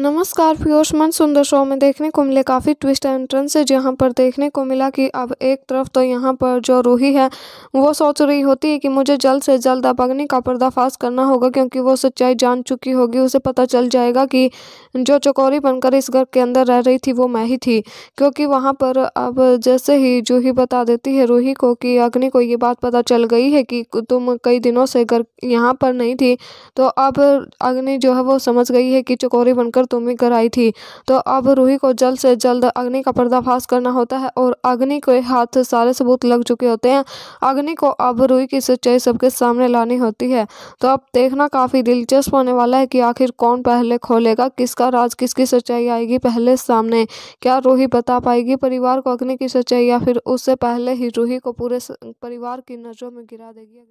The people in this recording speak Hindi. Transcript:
नमस्कार पियोष मन सुंदर शो में देखने को मिले काफ़ी ट्विस्ट एंट्रेंस है जहाँ पर देखने को मिला कि अब एक तरफ तो यहाँ पर जो रूही है वो सोच रही होती है कि मुझे जल्द से जल्द अब अग्नि का पर्दाफाश करना होगा क्योंकि वो सच्चाई जान चुकी होगी उसे पता चल जाएगा कि जो चकोरी बनकर इस घर के अंदर रह रही थी वो मैं ही थी क्योंकि वहाँ पर अब जैसे ही जूही बता देती है रूही को कि अग्नि को ये बात पता चल गई है कि तुम कई दिनों से घर यहाँ पर नहीं थी तो अब अग्नि जो है वो समझ गई है कि चकोरी बनकर तुम कर आई थी तो अब रूही को जल्द से जल्द अग्नि का पर्दाफाश करना होता है और अग्नि के हाथ सारे सबूत लग चुके होते हैं अग्नि को अब रूही की सच्चाई सबके सामने लानी होती है तो अब देखना काफ़ी दिलचस्प होने वाला है कि आखिर कौन पहले खोलेगा किसका राज किसकी सच्चाई आएगी पहले सामने क्या रूही बता पाएगी परिवार को अग्नि की सच्चाई या फिर उससे पहले ही रूही को पूरे परिवार की नज़रों में गिरा देगी